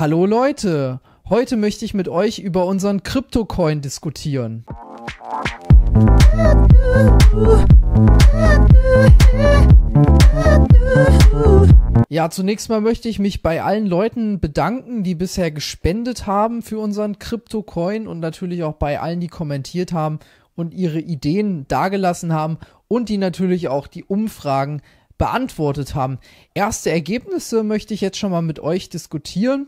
Hallo Leute, heute möchte ich mit euch über unseren Kryptocoin diskutieren. Ja, zunächst mal möchte ich mich bei allen Leuten bedanken, die bisher gespendet haben für unseren Kryptocoin und natürlich auch bei allen, die kommentiert haben und ihre Ideen dargelassen haben und die natürlich auch die Umfragen beantwortet haben. Erste Ergebnisse möchte ich jetzt schon mal mit euch diskutieren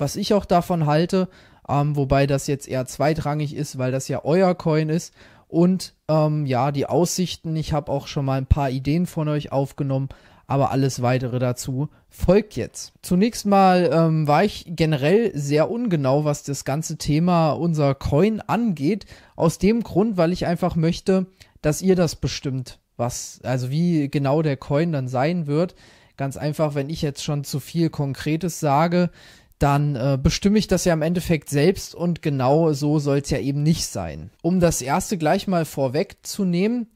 was ich auch davon halte, ähm, wobei das jetzt eher zweitrangig ist, weil das ja euer Coin ist. Und ähm, ja, die Aussichten, ich habe auch schon mal ein paar Ideen von euch aufgenommen, aber alles weitere dazu folgt jetzt. Zunächst mal ähm, war ich generell sehr ungenau, was das ganze Thema unser Coin angeht, aus dem Grund, weil ich einfach möchte, dass ihr das bestimmt, was, also wie genau der Coin dann sein wird. Ganz einfach, wenn ich jetzt schon zu viel Konkretes sage, dann äh, bestimme ich das ja im Endeffekt selbst und genau so soll es ja eben nicht sein. Um das erste gleich mal vorwegzunehmen,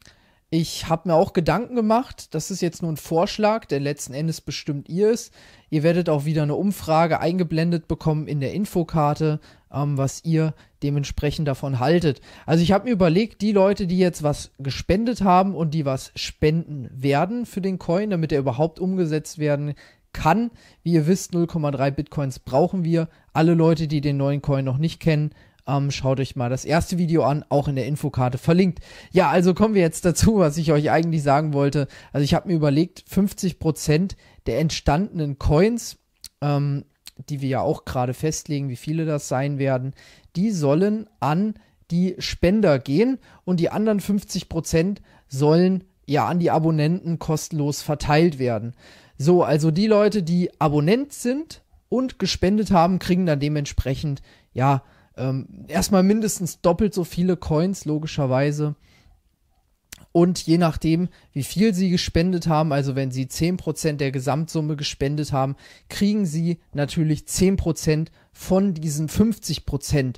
ich habe mir auch Gedanken gemacht, das ist jetzt nur ein Vorschlag, der letzten Endes bestimmt ihr es. Ihr werdet auch wieder eine Umfrage eingeblendet bekommen in der Infokarte, ähm, was ihr dementsprechend davon haltet. Also ich habe mir überlegt, die Leute, die jetzt was gespendet haben und die was spenden werden für den Coin, damit er überhaupt umgesetzt werden kann. Wie ihr wisst, 0,3 Bitcoins brauchen wir. Alle Leute, die den neuen Coin noch nicht kennen, ähm, schaut euch mal das erste Video an, auch in der Infokarte verlinkt. Ja, also kommen wir jetzt dazu, was ich euch eigentlich sagen wollte. Also ich habe mir überlegt, 50% der entstandenen Coins, ähm, die wir ja auch gerade festlegen, wie viele das sein werden, die sollen an die Spender gehen und die anderen 50% sollen ja an die Abonnenten kostenlos verteilt werden. So, also die Leute, die Abonnent sind und gespendet haben, kriegen dann dementsprechend, ja, ähm, erstmal mindestens doppelt so viele Coins, logischerweise. Und je nachdem, wie viel sie gespendet haben, also wenn sie 10% der Gesamtsumme gespendet haben, kriegen sie natürlich 10% von diesen 50%.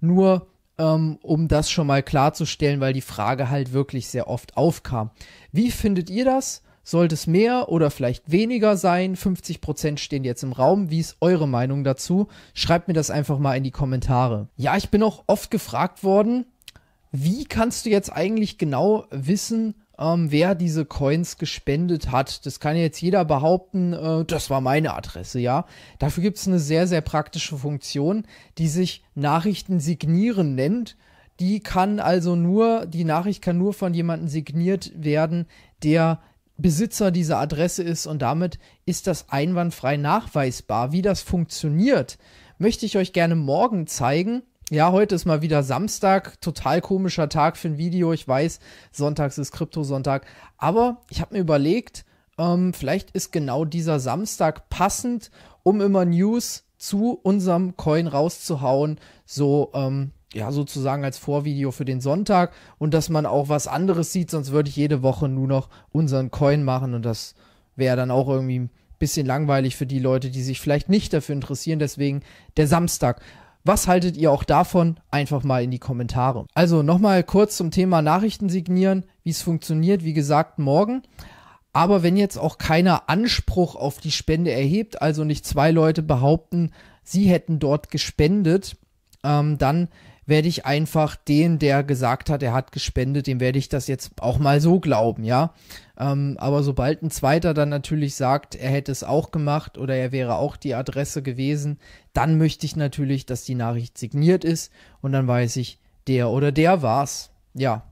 Nur ähm, um das schon mal klarzustellen, weil die Frage halt wirklich sehr oft aufkam. Wie findet ihr das? Sollte es mehr oder vielleicht weniger sein? 50 stehen jetzt im Raum. Wie ist eure Meinung dazu? Schreibt mir das einfach mal in die Kommentare. Ja, ich bin auch oft gefragt worden, wie kannst du jetzt eigentlich genau wissen, ähm, wer diese Coins gespendet hat. Das kann jetzt jeder behaupten, äh, das war meine Adresse, ja. Dafür gibt es eine sehr, sehr praktische Funktion, die sich Nachrichten signieren nennt. Die kann also nur, die Nachricht kann nur von jemandem signiert werden, der Besitzer dieser Adresse ist und damit ist das einwandfrei nachweisbar. Wie das funktioniert, möchte ich euch gerne morgen zeigen. Ja, heute ist mal wieder Samstag, total komischer Tag für ein Video. Ich weiß, sonntags ist Kryptosonntag, aber ich habe mir überlegt, ähm, vielleicht ist genau dieser Samstag passend, um immer News zu unserem Coin rauszuhauen, so ähm, ja, sozusagen als Vorvideo für den Sonntag und dass man auch was anderes sieht, sonst würde ich jede Woche nur noch unseren Coin machen und das wäre dann auch irgendwie ein bisschen langweilig für die Leute, die sich vielleicht nicht dafür interessieren. Deswegen der Samstag. Was haltet ihr auch davon? Einfach mal in die Kommentare. Also nochmal kurz zum Thema Nachrichten signieren, wie es funktioniert. Wie gesagt, morgen. Aber wenn jetzt auch keiner Anspruch auf die Spende erhebt, also nicht zwei Leute behaupten, sie hätten dort gespendet, ähm, dann werde ich einfach den, der gesagt hat, er hat gespendet, dem werde ich das jetzt auch mal so glauben, ja. Ähm, aber sobald ein zweiter dann natürlich sagt, er hätte es auch gemacht oder er wäre auch die Adresse gewesen, dann möchte ich natürlich, dass die Nachricht signiert ist und dann weiß ich, der oder der war's. Ja,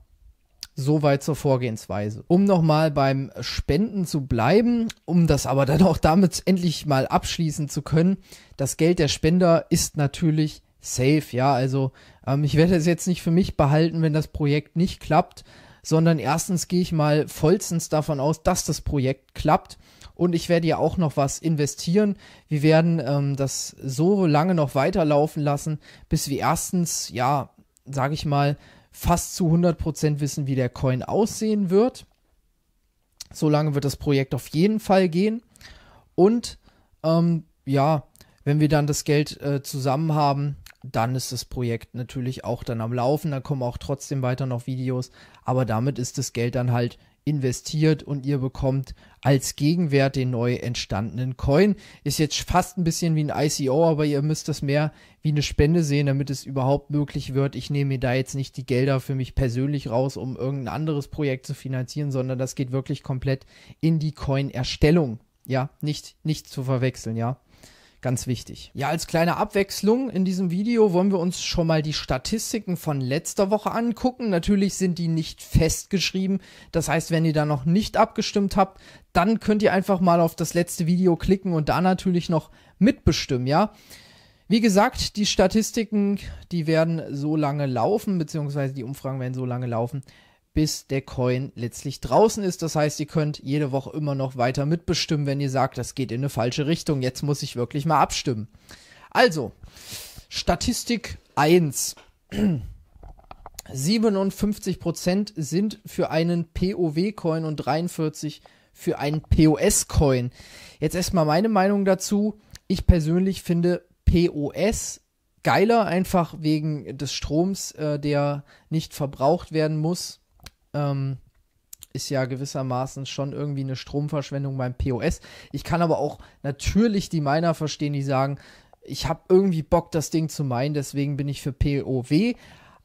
Soweit zur Vorgehensweise. Um nochmal beim Spenden zu bleiben, um das aber dann auch damit endlich mal abschließen zu können, das Geld der Spender ist natürlich Safe, ja. Also ähm, ich werde es jetzt nicht für mich behalten, wenn das Projekt nicht klappt, sondern erstens gehe ich mal vollstens davon aus, dass das Projekt klappt und ich werde ja auch noch was investieren. Wir werden ähm, das so lange noch weiterlaufen lassen, bis wir erstens, ja, sage ich mal, fast zu 100% wissen, wie der Coin aussehen wird. So lange wird das Projekt auf jeden Fall gehen. Und ähm, ja, wenn wir dann das Geld äh, zusammen haben, dann ist das Projekt natürlich auch dann am Laufen, da kommen auch trotzdem weiter noch Videos, aber damit ist das Geld dann halt investiert und ihr bekommt als Gegenwert den neu entstandenen Coin. Ist jetzt fast ein bisschen wie ein ICO, aber ihr müsst das mehr wie eine Spende sehen, damit es überhaupt möglich wird. Ich nehme mir da jetzt nicht die Gelder für mich persönlich raus, um irgendein anderes Projekt zu finanzieren, sondern das geht wirklich komplett in die Coin-Erstellung. Ja, nicht, nicht zu verwechseln, ja. Ganz wichtig. Ja, als kleine Abwechslung in diesem Video wollen wir uns schon mal die Statistiken von letzter Woche angucken. Natürlich sind die nicht festgeschrieben. Das heißt, wenn ihr da noch nicht abgestimmt habt, dann könnt ihr einfach mal auf das letzte Video klicken und da natürlich noch mitbestimmen, ja? Wie gesagt, die Statistiken, die werden so lange laufen, beziehungsweise die Umfragen werden so lange laufen, bis der Coin letztlich draußen ist. Das heißt, ihr könnt jede Woche immer noch weiter mitbestimmen, wenn ihr sagt, das geht in eine falsche Richtung. Jetzt muss ich wirklich mal abstimmen. Also, Statistik 1. 57% sind für einen POW-Coin und 43% für einen POS-Coin. Jetzt erstmal meine Meinung dazu. Ich persönlich finde POS geiler, einfach wegen des Stroms, äh, der nicht verbraucht werden muss ähm, ist ja gewissermaßen schon irgendwie eine Stromverschwendung beim POS. Ich kann aber auch natürlich die Miner verstehen, die sagen, ich habe irgendwie Bock, das Ding zu meinen, deswegen bin ich für POW.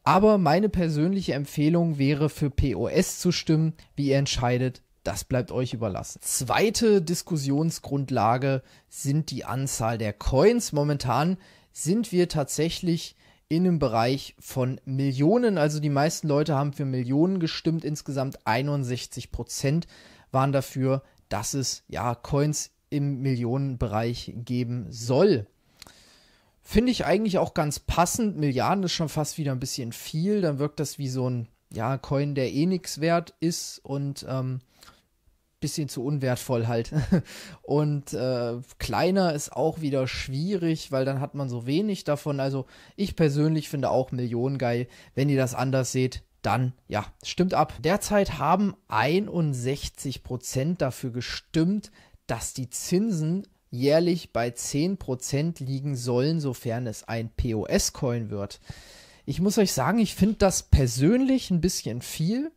Aber meine persönliche Empfehlung wäre, für POS zu stimmen. Wie ihr entscheidet, das bleibt euch überlassen. Zweite Diskussionsgrundlage sind die Anzahl der Coins. Momentan sind wir tatsächlich in einem Bereich von Millionen. Also die meisten Leute haben für Millionen gestimmt. Insgesamt 61 Prozent waren dafür, dass es ja Coins im Millionenbereich geben soll. Finde ich eigentlich auch ganz passend. Milliarden ist schon fast wieder ein bisschen viel. Dann wirkt das wie so ein ja, Coin, der eh nichts wert ist und ähm, bisschen zu unwertvoll halt. Und äh, kleiner ist auch wieder schwierig, weil dann hat man so wenig davon. Also ich persönlich finde auch Millionen geil. Wenn ihr das anders seht, dann ja, stimmt ab. Derzeit haben 61 Prozent dafür gestimmt, dass die Zinsen jährlich bei 10 Prozent liegen sollen, sofern es ein POS-Coin wird. Ich muss euch sagen, ich finde das persönlich ein bisschen viel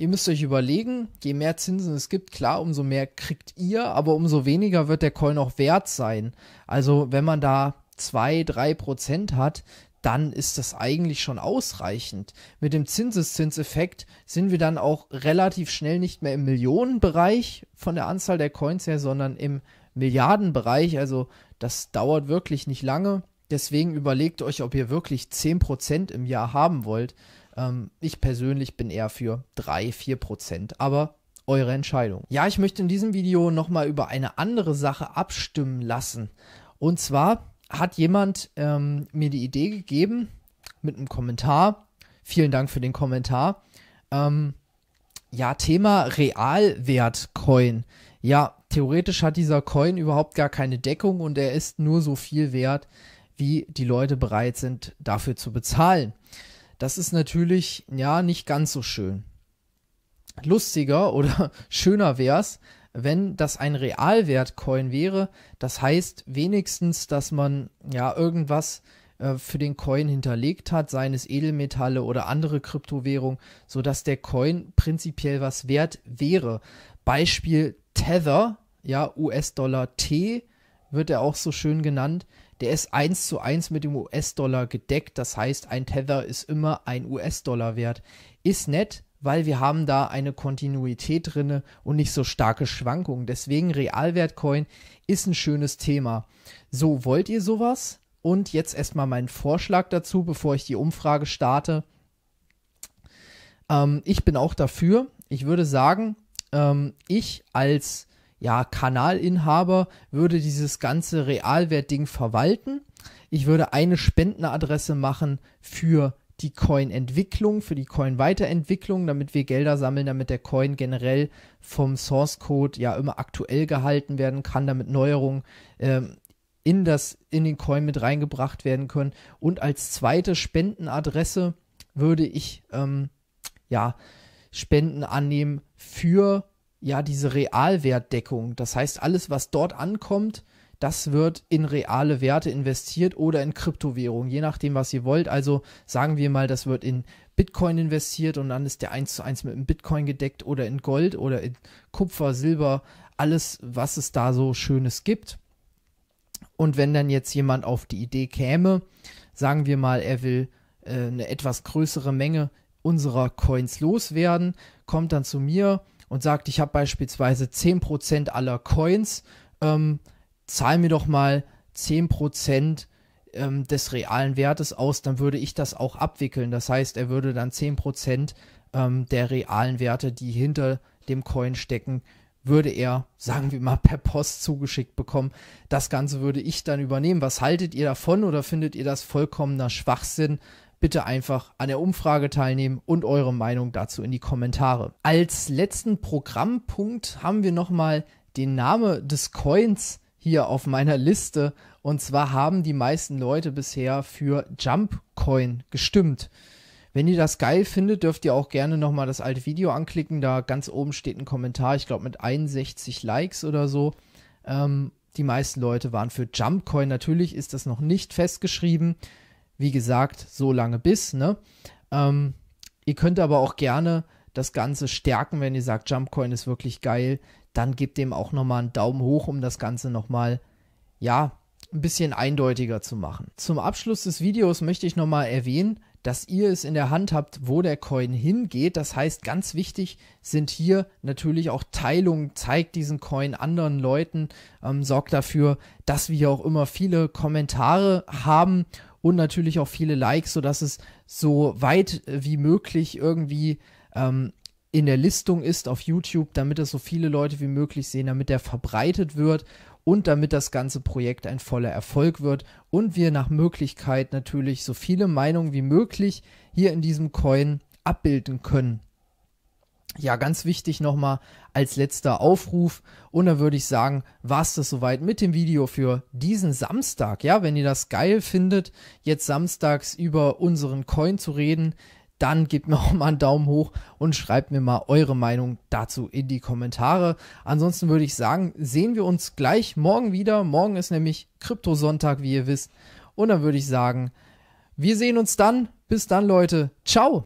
ihr müsst euch überlegen, je mehr Zinsen es gibt, klar, umso mehr kriegt ihr, aber umso weniger wird der Coin auch wert sein. Also wenn man da 2, 3 Prozent hat, dann ist das eigentlich schon ausreichend. Mit dem Zinseszinseffekt sind wir dann auch relativ schnell nicht mehr im Millionenbereich von der Anzahl der Coins her, sondern im Milliardenbereich. Also das dauert wirklich nicht lange. Deswegen überlegt euch, ob ihr wirklich 10% im Jahr haben wollt. Ähm, ich persönlich bin eher für 3, 4 Prozent, aber eure Entscheidung. Ja, ich möchte in diesem Video nochmal über eine andere Sache abstimmen lassen. Und zwar hat jemand ähm, mir die Idee gegeben mit einem Kommentar. Vielen Dank für den Kommentar. Ähm, ja, Thema Realwert-Coin. Ja, theoretisch hat dieser Coin überhaupt gar keine Deckung und er ist nur so viel wert, wie die Leute bereit sind, dafür zu bezahlen. Das ist natürlich, ja, nicht ganz so schön. Lustiger oder schöner wär's, wenn das ein Realwert-Coin wäre. Das heißt wenigstens, dass man ja irgendwas äh, für den Coin hinterlegt hat, seien es Edelmetalle oder andere Kryptowährung, sodass der Coin prinzipiell was wert wäre. Beispiel Tether, ja, US-Dollar T, wird er auch so schön genannt, der ist 1 zu 1 mit dem US-Dollar gedeckt. Das heißt, ein Tether ist immer ein US-Dollar wert. Ist nett, weil wir haben da eine Kontinuität drinne und nicht so starke Schwankungen. Deswegen Realwertcoin ist ein schönes Thema. So, wollt ihr sowas? Und jetzt erstmal mein Vorschlag dazu, bevor ich die Umfrage starte. Ähm, ich bin auch dafür. Ich würde sagen, ähm, ich als ja, Kanalinhaber würde dieses ganze Realwertding verwalten. Ich würde eine Spendenadresse machen für die Coin-Entwicklung, für die Coin-Weiterentwicklung, damit wir Gelder sammeln, damit der Coin generell vom Source-Code ja immer aktuell gehalten werden kann, damit Neuerungen ähm, in, das, in den Coin mit reingebracht werden können. Und als zweite Spendenadresse würde ich ähm, ja, Spenden annehmen für ja diese Realwertdeckung. Das heißt, alles, was dort ankommt, das wird in reale Werte investiert oder in Kryptowährung, je nachdem, was ihr wollt. Also sagen wir mal, das wird in Bitcoin investiert und dann ist der 1 zu 1 mit dem Bitcoin gedeckt oder in Gold oder in Kupfer, Silber, alles, was es da so Schönes gibt. Und wenn dann jetzt jemand auf die Idee käme, sagen wir mal, er will äh, eine etwas größere Menge unserer Coins loswerden, kommt dann zu mir und sagt, ich habe beispielsweise 10% aller Coins, ähm, zahl mir doch mal 10% ähm, des realen Wertes aus, dann würde ich das auch abwickeln. Das heißt, er würde dann 10% ähm, der realen Werte, die hinter dem Coin stecken, würde er, sagen wir mal, per Post zugeschickt bekommen. Das Ganze würde ich dann übernehmen. Was haltet ihr davon oder findet ihr das vollkommener Schwachsinn? bitte einfach an der Umfrage teilnehmen und eure Meinung dazu in die Kommentare. Als letzten Programmpunkt haben wir nochmal den Namen des Coins hier auf meiner Liste. Und zwar haben die meisten Leute bisher für Jump Coin gestimmt. Wenn ihr das geil findet, dürft ihr auch gerne nochmal das alte Video anklicken. Da ganz oben steht ein Kommentar, ich glaube mit 61 Likes oder so. Ähm, die meisten Leute waren für Jumpcoin. Natürlich ist das noch nicht festgeschrieben wie gesagt, so lange bis, ne? Ähm, ihr könnt aber auch gerne das Ganze stärken, wenn ihr sagt, Jumpcoin ist wirklich geil, dann gebt dem auch nochmal einen Daumen hoch, um das Ganze nochmal, ja, ein bisschen eindeutiger zu machen. Zum Abschluss des Videos möchte ich nochmal erwähnen, dass ihr es in der Hand habt, wo der Coin hingeht. Das heißt, ganz wichtig sind hier natürlich auch Teilungen, zeigt diesen Coin anderen Leuten, ähm, sorgt dafür, dass wir auch immer viele Kommentare haben und natürlich auch viele Likes, sodass es so weit äh, wie möglich irgendwie ähm, in der Listung ist auf YouTube, damit es so viele Leute wie möglich sehen, damit der verbreitet wird und damit das ganze Projekt ein voller Erfolg wird und wir nach Möglichkeit natürlich so viele Meinungen wie möglich hier in diesem Coin abbilden können. Ja, ganz wichtig nochmal als letzter Aufruf. Und dann würde ich sagen, war es das soweit mit dem Video für diesen Samstag. Ja, wenn ihr das geil findet, jetzt samstags über unseren Coin zu reden, dann gebt mir auch mal einen Daumen hoch und schreibt mir mal eure Meinung dazu in die Kommentare. Ansonsten würde ich sagen, sehen wir uns gleich morgen wieder. Morgen ist nämlich Kryptosonntag, wie ihr wisst. Und dann würde ich sagen, wir sehen uns dann. Bis dann, Leute. Ciao.